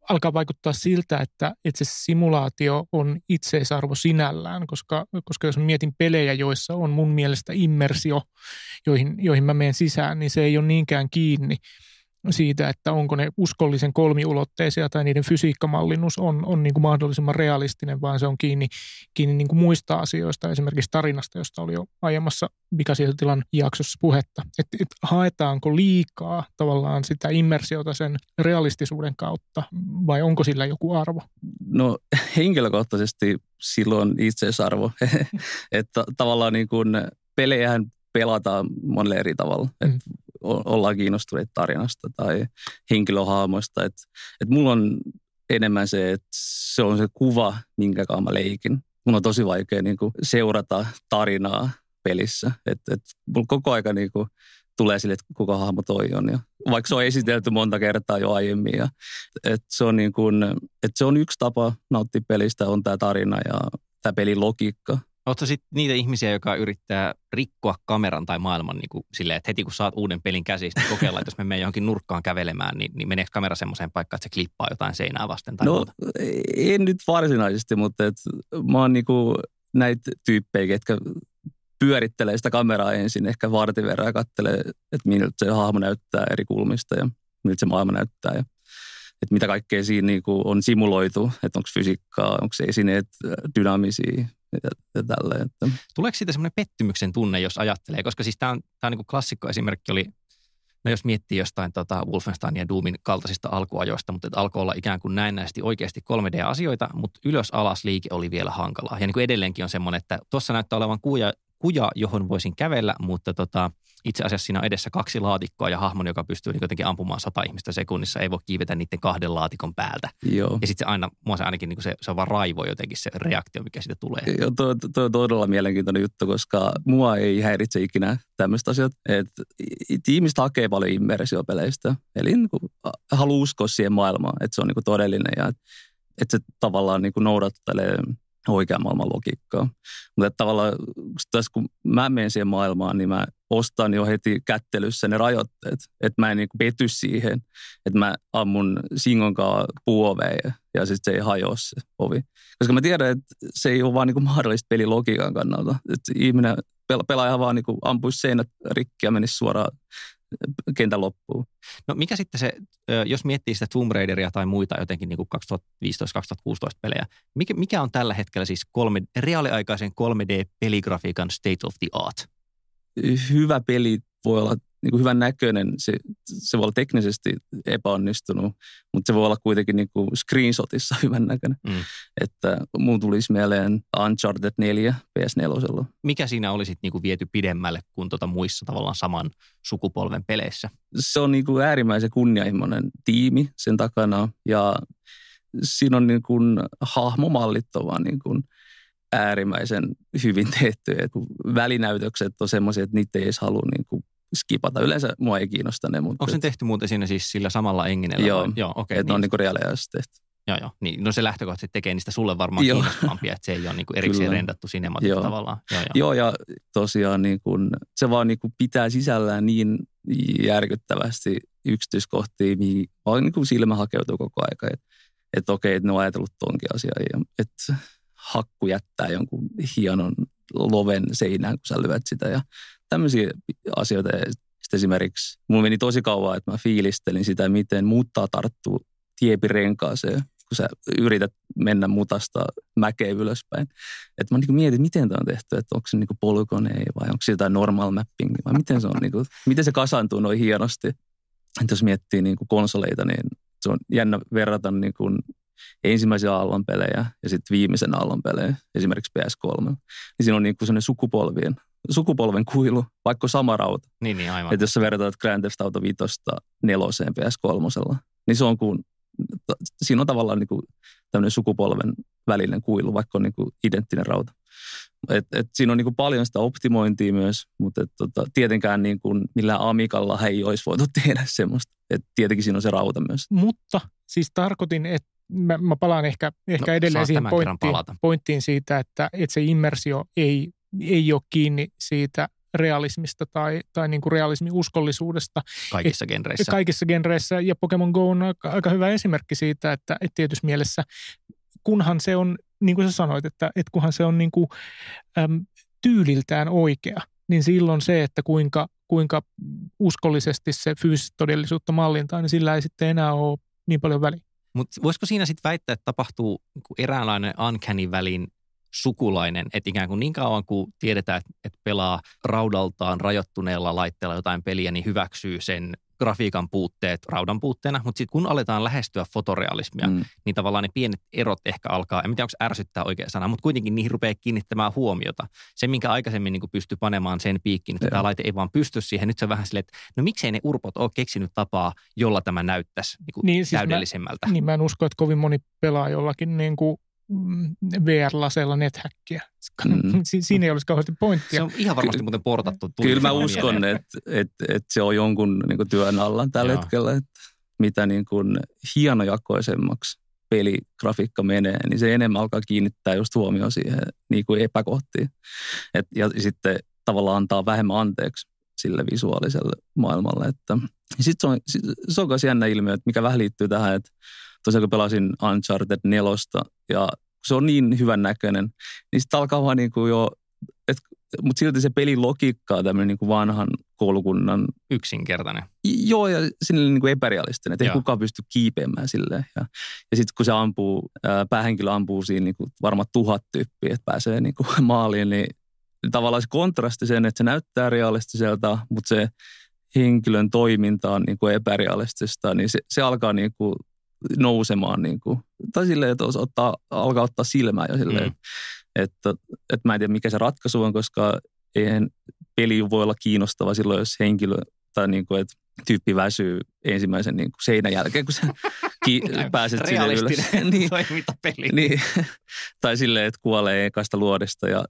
alkaa vaikuttaa siltä, että itse simulaatio on itseisarvo sinällään, koska, koska jos mietin pelejä, joissa on mun mielestä immersio, joihin, joihin mä menen sisään, niin se ei ole niinkään kiinni siitä, että onko ne uskollisen kolmiulotteisia tai niiden fysiikkamallinnus on, on niin kuin mahdollisimman realistinen, vaan se on kiinni, kiinni niin kuin muista asioista, esimerkiksi tarinasta, josta oli jo aiemmassa vikasietotilan jaksossa puhetta. Että et haetaanko liikaa tavallaan sitä immersiota sen realistisuuden kautta vai onko sillä joku arvo? No henkilökohtaisesti silloin itseisarvo, että tavallaan niin kuin pelejähän pelataan monelle eri tavalla. Mm ollaan kiinnostuneita tarinasta tai henkilöhaamoista. Että et mulla on enemmän se, että se on se kuva, minkä kanssa mä leikin. Mun on tosi vaikea niin kuin, seurata tarinaa pelissä. Et, et, mulla koko aika niin kuin, tulee sille, että kuka hahmo toi on. Ja vaikka se on esitelty monta kertaa jo aiemmin. Ja, et se, on niin kuin, et se on yksi tapa nauttia pelistä, on tämä tarina ja tämä pelin logiikka. Oletko sitten niitä ihmisiä, joka yrittää rikkoa kameran tai maailman niin kuin silleen, että heti kun saat uuden pelin käsistä, niin kokeillaan, että jos me menemme johonkin nurkkaan kävelemään, niin, niin meneekö kamera semmoiseen paikkaan, että se klippaa jotain seinää vasten tai no, muuta? en nyt varsinaisesti, mutta et, mä oon niin kuin näitä tyyppejä, jotka pyörittelee sitä kameraa ensin ehkä vartin verran ja katselee, että miltä se hahmo näyttää eri kulmista ja miltä se maailma näyttää ja että mitä kaikkea siinä niinku on simuloitu, että onko fysiikkaa, onko esineet dynaamisia, ja, ja tälleen. Että. Tuleeko siitä semmoinen pettymyksen tunne, jos ajattelee? Koska siis tämä on, tää on niin klassikko esimerkki oli, no jos miettii jostain tota Wolfenstein ja Doomin kaltaisista alkuajoista, mutta että alkoi olla ikään kuin näennäisesti oikeasti 3D-asioita, mutta ylös-alas liike oli vielä hankalaa. Ja niin kuin edelleenkin on semmoinen, että tuossa näyttää olevan kuja kuja, johon voisin kävellä, mutta tota, itse asiassa siinä on edessä kaksi laatikkoa ja hahmon, joka pystyy niin jotenkin ampumaan sata ihmistä sekunnissa, ei voi kiivetä niiden kahden laatikon päältä. Joo. Ja sitten se aina, mua se ainakin niin se, se on vaan raivo jotenkin se reaktio, mikä siitä tulee. Joo, toi, toi on todella mielenkiintoinen juttu, koska mua ei häiritse ikinä tämmöistä asiat. Et, ihmiset hakee paljon immersiopeleistä, eli niin kuin, haluaa uskoa siihen maailmaan, että se on niin kuin todellinen ja että se tavallaan niin kuin noudattelee – oikean maailman logiikkaa. Mutta tavallaan tässä kun mä menen siihen maailmaan, niin mä ostan jo heti kättelyssä ne rajoitteet. Että mä en niin pety siihen, että mä ammun singonkaan puoveja ja sitten se ei hajoa se ovi. Koska mä tiedän, että se ei ole vaan niin mahdollista pelilogiikan kannalta. Että ihminen pelaaja vaan niin ampuisi seinät rikki ja menisi suoraan kentän loppuun. No mikä sitten se, jos miettii sitä Tomb Raideria tai muita jotenkin niin 2015-2016 pelejä, mikä, mikä on tällä hetkellä siis kolme, reaaliaikaisen 3D-peligrafiikan state of the art? Hyvä peli voi olla niin kuin hyvän näköinen. Se, se voi olla teknisesti epäonnistunut, mutta se voi olla kuitenkin niin kuin screenshotissa hyvän näköinen. Mm. Että mun tulisi mieleen Uncharted 4 PS4. Mikä siinä olisi niin kuin viety pidemmälle kuin tuota muissa tavallaan saman sukupolven peleissä? Se on niin kuin äärimmäisen kunnianhimoinen tiimi sen takana ja siinä on niin kuin hahmomallittavaa niin kuin – äärimmäisen hyvin tehty. Et välinäytökset on semmoisia, että niitä ei edes halua niin kuin skipata. Yleensä mua ei kiinnosta ne. Mutta Onko se tehty muuten siinä siis sillä samalla enginellä? Joo, joo okay, että niin. on niin niinku reaaleja tehty. Joo, joo. Niin, no se lähtökohtaisesti tekee niistä sulle varmaan joo. kiinnostavampia, että se ei ole niin kuin erikseen Kyllä. rendattu sinematit joo. tavallaan. Joo, joo. joo, ja tosiaan niin kuin, se vaan niin kuin pitää sisällään niin järkyttävästi yksityiskohtia, mihin vaan niin kuin silmä hakeutuu koko aika. Että et okei, että ne on ajatellut tonkin asian. Että hakku jättää jonkun hienon loven seinään, kun sä lyöt sitä ja tämmöisiä asioita. sitten esimerkiksi mulla meni tosi kauan, että mä fiilistelin sitä, miten muuttaa tarttuu tiepirenkaaseen, kun sä yrität mennä mutasta mäkeen ylöspäin. Että mä niin mietin, miten tämä on tehty, että onko se niin polykone vai onko se jotain normal mapping vai miten se, on, niin kuin, miten se kasaantuu noin hienosti. Että jos miettii niin kuin konsoleita, niin se on jännä verrata niin kuin ensimmäisen aallon pelejä ja sitten viimeisen aallon pelejä, esimerkiksi PS3. Niin siinä on niin kuin sukupolvien sukupolven kuilu, vaikka sama rauta. Niin, niin aivan. Että jos sä vertaat Grand Theft Auto 5 neloseen PS3, niin se on kuin, siinä on tavallaan niin kuin tämmöinen sukupolven välinen kuilu, vaikka on niin kuin identtinen rauta. Et, et siinä on niin kuin paljon sitä optimointia myös, mutta et tota, tietenkään niin kuin millään amikalla ei olisi voitu tehdä semmoista. Et tietenkin siinä on se rauta myös. Mutta siis tarkoitin, että mä, mä palaan ehkä, ehkä no, edelleen siihen pointtiin, pointtiin siitä, että, että se immersio ei ei ole kiinni siitä realismista tai, tai niin kuin realismin uskollisuudesta. Kaikissa et, genreissä. Kaikissa genreissä ja Pokemon Go on aika, aika hyvä esimerkki siitä, että et tietyssä mielessä kunhan se on, niin kuin sä sanoit, että et kunhan se on niin kuin, äm, tyyliltään oikea, niin silloin se, että kuinka, kuinka uskollisesti se fyysistä todellisuutta mallintaa, niin sillä ei sitten enää ole niin paljon väliä. Mutta voisiko siinä sitten väittää, että tapahtuu niinku eräänlainen uncanny välin sukulainen. Että ikään kuin niin kauan kuin tiedetään, että pelaa raudaltaan rajoittuneella laitteella jotain peliä, niin hyväksyy sen grafiikan puutteet raudan puutteena, mutta sitten kun aletaan lähestyä fotorealismia, mm. niin tavallaan ne pienet erot ehkä alkaa, en tiedä onko ärsyttää oikea sana, mutta kuitenkin niihin rupeaa kiinnittämään huomiota. Se, minkä aikaisemmin niin pystyy panemaan sen piikkiin, että Joo. tämä laite ei vaan pysty siihen, nyt se on vähän silleen, että no miksei ne urpot ole keksinyt tapaa, jolla tämä näyttäisi niin kuin niin, siis täydellisemmältä. Mä, niin mä en usko, että kovin moni pelaa jollakin niin kuin Mm, VR-laseilla nethäkkiä. Mm. Siinä ei olisi kauheasti pointtia. Se on ihan varmasti Ky- muuten portattu. Kyllä mä niin uskon, että et, et se on jonkun niin kuin työn alla tällä Joo. hetkellä, että mitä niin kuin hienojakoisemmaksi peligrafiikka menee, niin se enemmän alkaa kiinnittää just huomioon siihen niin kuin epäkohtiin. Et, ja sitten tavallaan antaa vähemmän anteeksi sille visuaaliselle maailmalle. Että. Sitten se on, sit, se on myös jännä ilmiö, että mikä vähän liittyy tähän, että tosiaan kun pelasin Uncharted 4, ja se on niin hyvän näköinen, niin sitten alkaa vaan niin kuin jo, mutta silti se pelin logiikka on tämmöinen niin kuin vanhan koulukunnan... Yksinkertainen. Joo, ja sinne niin kuin epärealistinen, että ei kukaan pysty kiipeämään silleen. Ja, ja sitten kun se ampuu, ää, päähenkilö ampuu siinä niin kuin varmaan tuhat tyyppiä, että pääsee niin kuin maaliin, niin tavallaan se kontrasti sen, että se näyttää realistiselta, mutta se henkilön toiminta on niin kuin epärealistista, niin se, se alkaa niin kuin nousemaan. Niin kuin. Tai silleen, että ottaa, alkaa ottaa silmää jo silleen, mm. että, että mä en tiedä mikä se ratkaisu on, koska eihän peli voi olla kiinnostava silloin, jos henkilö tai niin kuin, että tyyppi väsyy ensimmäisen niin kuin seinän jälkeen, kun sä ki- pääset sinne ylös. niin, toimintapeli. niin. tai silleen, että kuolee ekasta luodesta ja,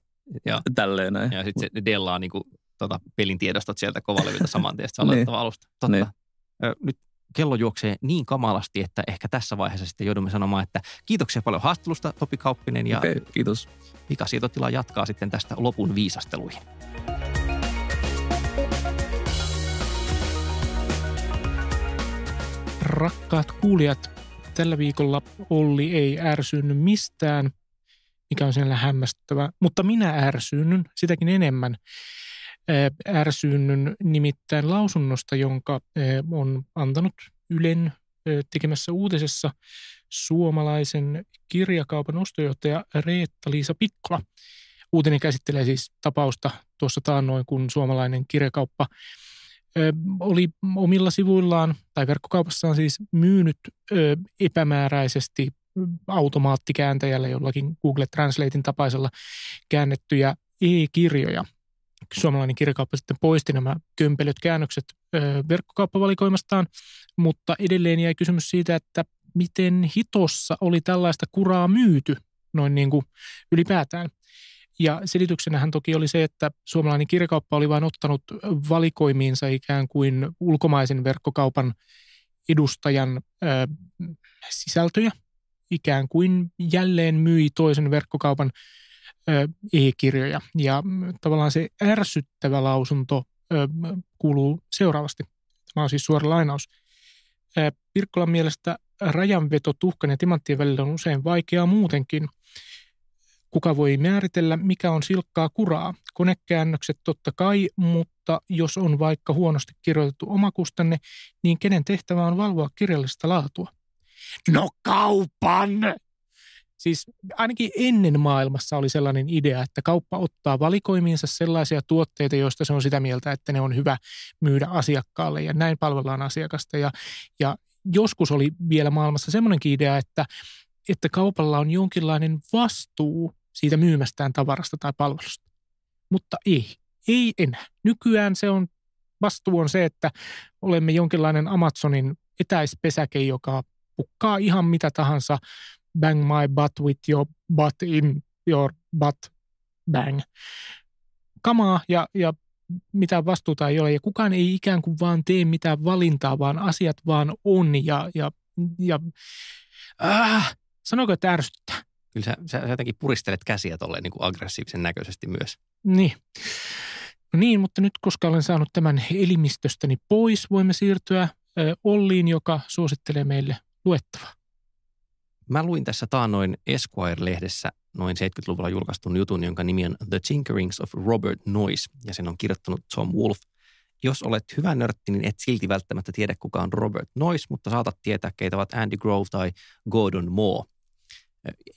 ja. tälleen näin. Ja sitten se dellaa niin kuin, tota, pelin tiedostot sieltä kovalevilta saman tien, että niin. alusta. Totta. Niin. Ö, nyt kello juoksee niin kamalasti, että ehkä tässä vaiheessa sitten joudumme sanomaan, että kiitoksia paljon haastelusta Topi Kauppinen. Ja okay, kiitos. Mika Sietotila jatkaa sitten tästä lopun viisasteluihin. Rakkaat kuulijat, tällä viikolla Olli ei ärsynyt mistään, mikä on sinällä hämmästyttävää, mutta minä ärsynyn, sitäkin enemmän – ärsynnyn nimittäin lausunnosta, jonka on antanut Ylen tekemässä uutisessa suomalaisen kirjakaupan ostojohtaja Reetta-Liisa Pikkola. Uutinen käsittelee siis tapausta tuossa taannoin, kun suomalainen kirjakauppa oli omilla sivuillaan tai verkkokaupassaan siis myynyt epämääräisesti automaattikääntäjälle, jollakin Google Translatein tapaisella käännettyjä e-kirjoja – suomalainen kirjakauppa sitten poisti nämä kömpelöt käännökset verkkokauppavalikoimastaan, mutta edelleen jäi kysymys siitä, että miten hitossa oli tällaista kuraa myyty noin niin kuin ylipäätään. Ja selityksenähän toki oli se, että suomalainen kirjakauppa oli vain ottanut valikoimiinsa ikään kuin ulkomaisen verkkokaupan edustajan ö, sisältöjä, ikään kuin jälleen myi toisen verkkokaupan e-kirjoja. Ja mm, tavallaan se ärsyttävä lausunto kuuluu seuraavasti. Tämä on siis suora lainaus. Pirkkolan mielestä rajanveto tuhkan ja timanttien välillä on usein vaikeaa muutenkin. Kuka voi määritellä, mikä on silkkaa kuraa? Konekäännökset totta kai, mutta jos on vaikka huonosti kirjoitettu omakustanne, niin kenen tehtävä on valvoa kirjallista laatua? No kaupan! Siis ainakin ennen maailmassa oli sellainen idea, että kauppa ottaa valikoimiinsa sellaisia tuotteita, joista se on sitä mieltä, että ne on hyvä myydä asiakkaalle ja näin palvellaan asiakasta. Ja, ja joskus oli vielä maailmassa semmoinenkin idea, että, että kaupalla on jonkinlainen vastuu siitä myymästään tavarasta tai palvelusta. Mutta ei, ei enää. Nykyään se on, vastuu on se, että olemme jonkinlainen Amazonin etäispesäke, joka pukkaa ihan mitä tahansa bang my butt with your butt in your butt bang. Kamaa ja, ja mitä vastuuta ei ole ja kukaan ei ikään kuin vaan tee mitään valintaa, vaan asiat vaan on ja, ja, ja äh, sanoiko, että ärsyttää? Kyllä sä, sä, sä jotenkin puristelet käsiä tolleen niin kuin aggressiivisen näköisesti myös. Niin. No niin, mutta nyt koska olen saanut tämän elimistöstäni pois, voimme siirtyä Olliin, joka suosittelee meille luettavaa. Mä luin tässä taannoin Esquire-lehdessä noin 70-luvulla julkaistun jutun, jonka nimi on The Tinkerings of Robert Noyce, ja sen on kirjoittanut Tom Wolfe. Jos olet hyvä nörtti, niin et silti välttämättä tiedä, kuka on Robert Noyce, mutta saatat tietää, keitä ovat Andy Grove tai Gordon Moore.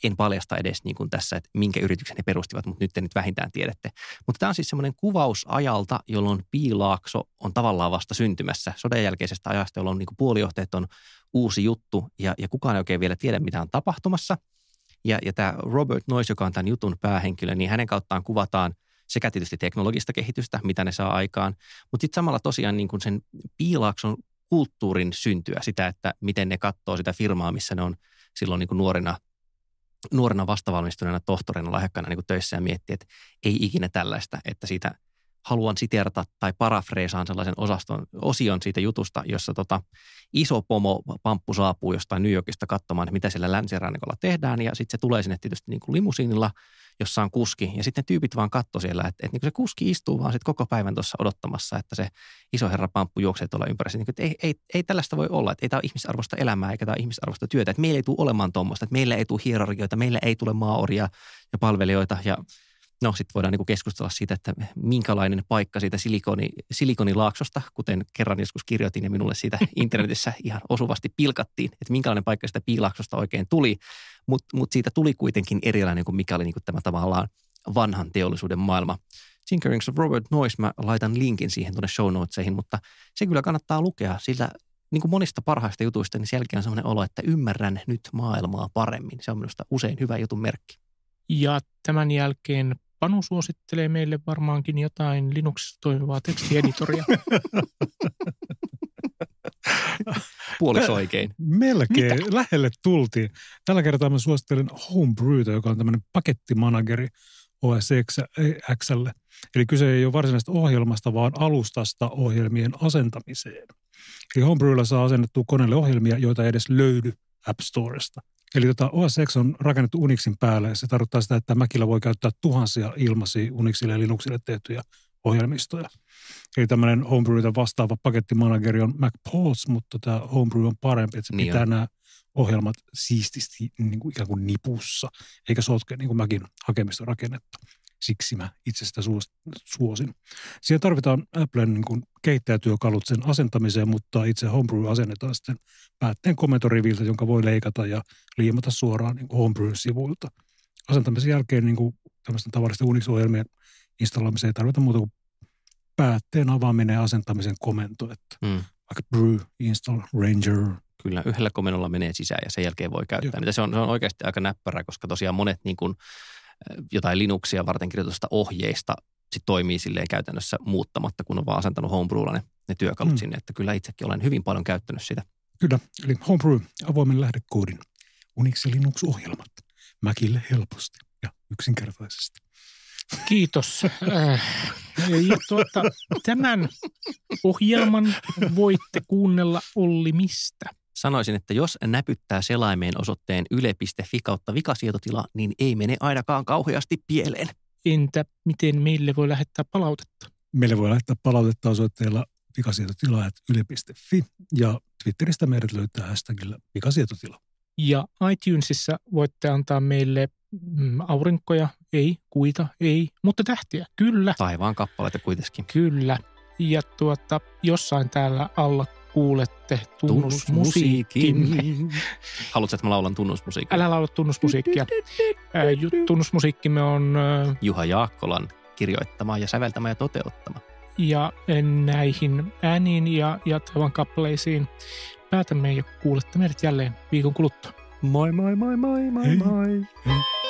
En paljasta edes niin kuin tässä, että minkä yrityksen he perustivat, mutta nyt te nyt vähintään tiedätte. Mutta tämä on siis semmoinen kuvaus ajalta, jolloin piilaakso on tavallaan vasta syntymässä. Sodan jälkeisestä ajasta, jolloin niin puolijohteet on uusi juttu ja, ja kukaan ei oikein vielä tiedä, mitä on tapahtumassa. Ja, ja tämä Robert Noyce, joka on tämän jutun päähenkilö, niin hänen kauttaan kuvataan sekä tietysti teknologista kehitystä, mitä ne saa aikaan, mutta sitten samalla tosiaan niin kuin sen piilaakson kulttuurin syntyä, sitä, että miten ne katsoo sitä firmaa, missä ne on silloin niin kuin nuorena nuorena vastavalmistuneena tohtorina lahjakkaana niin töissä ja miettii, että ei ikinä tällaista, että siitä haluan siterata tai parafreesaan sellaisen osaston, osion siitä jutusta, jossa tota, iso pomo pamppu saapuu jostain New Yorkista katsomaan, mitä siellä länsirannikolla tehdään. Ja sitten se tulee sinne tietysti niin kuin limusiinilla, jossa on kuski. Ja sitten tyypit vaan katto siellä, että, että niin se kuski istuu vaan sitten koko päivän tuossa odottamassa, että se iso herra pamppu juoksee tuolla ympäri. Niin kuin, että ei, ei, ei, tällaista voi olla, että ei tämä ole ihmisarvoista elämää eikä tämä ole ihmisarvoista työtä. Että meillä ei tule olemaan tuommoista, että meillä ei tule hierarkioita, meillä ei tule maaoria ja palvelijoita ja – No sitten voidaan niinku keskustella siitä, että minkälainen paikka siitä silikoni, silikonilaaksosta, kuten kerran joskus kirjoitin ja minulle siitä internetissä ihan osuvasti pilkattiin, että minkälainen paikka sitä piilaaksosta oikein tuli. Mutta mut siitä tuli kuitenkin erilainen kuin mikä oli niin kuin tämä tavallaan vanhan teollisuuden maailma. Tinkerings of Robert Noyce, mä laitan linkin siihen tuonne show notesihin, mutta se kyllä kannattaa lukea, sillä niin kuin monista parhaista jutuista, niin sielläkin on sellainen olo, että ymmärrän nyt maailmaa paremmin. Se on minusta usein hyvä jutun merkki. Ja tämän jälkeen Panu suosittelee meille varmaankin jotain Linuxissa toimivaa tekstieditoria. Puoliksi oikein. Melkein. Mitä? Lähelle tultiin. Tällä kertaa mä suosittelen Homebrewta, joka on tämmöinen pakettimanageri OS Xlle. Eli kyse ei ole varsinaisesta ohjelmasta, vaan alustasta ohjelmien asentamiseen. Eli Homebrewlla saa asennettua koneelle ohjelmia, joita ei edes löydy App Storesta. Eli tota, OSX on rakennettu Unixin päälle se tarkoittaa sitä, että Mäkillä voi käyttää tuhansia ilmaisia Unixille ja Linuxille tehtyjä ohjelmistoja. Eli tämmöinen Homebrewita vastaava pakettimanageri on MacPaws, mutta tämä Homebrew on parempi, että se niin pitää on. nämä ohjelmat siististi niin kuin ikään kuin nipussa, eikä sotke niin kuin mäkin hakemista rakennetta siksi mä itsestä suosin. Siellä tarvitaan Applen niin kuin kehittäjätyökalut sen asentamiseen, mutta itse Homebrew asennetaan sitten päätteen komentoriviltä, jonka voi leikata ja liimata suoraan niin Homebrew-sivuilta. Asentamisen jälkeen niin kuin tämmöisten tavallisten Unix-ohjelmien installoimiseen ei tarvita muuta kuin päätteen avaaminen ja asentamisen komento, että mm. vaikka brew, install, ranger. Kyllä, yhdellä komennolla menee sisään ja sen jälkeen voi käyttää Se on, se on oikeasti aika näppärä, koska tosiaan monet niin kuin jotain Linuxia varten kirjoitusta ohjeista sit toimii silleen käytännössä muuttamatta, kun on vaan asentanut homebrewlla ne, ne työkalut mm. sinne. Että kyllä itsekin olen hyvin paljon käyttänyt sitä. Kyllä, eli homebrew, avoimen lähdekoodin, Unix- ja Linux-ohjelmat. Mäkille helposti ja yksinkertaisesti. Kiitos. Äh, tuota, tämän ohjelman voitte kuunnella Olli mistä? sanoisin, että jos näpyttää selaimeen osoitteen yle.fi kautta vikasietotila, niin ei mene ainakaan kauheasti pieleen. Entä miten meille voi lähettää palautetta? Meille voi lähettää palautetta osoitteella vikasietotilaat yle.fi ja Twitteristä meidät löytää hashtagillä vikasietotila. Ja iTunesissa voitte antaa meille mm, aurinkoja, ei, kuita, ei, mutta tähtiä, kyllä. Taivaan kappaleita kuitenkin. Kyllä. Ja tuota, jossain täällä alla kuulette tunnusmusiikin. Haluatko, että mä laulan tunnusmusiikkia? Älä laula tunnusmusiikkia. Tunnusmusiikkimme on... Juha Jaakkolan kirjoittama ja säveltämä ja toteuttama. Ja näihin ääniin ja, ja tavan kappaleisiin päätämme ja kuulette meidät jälleen viikon kuluttua. Moi moi moi moi moi moi. Hei. Hei.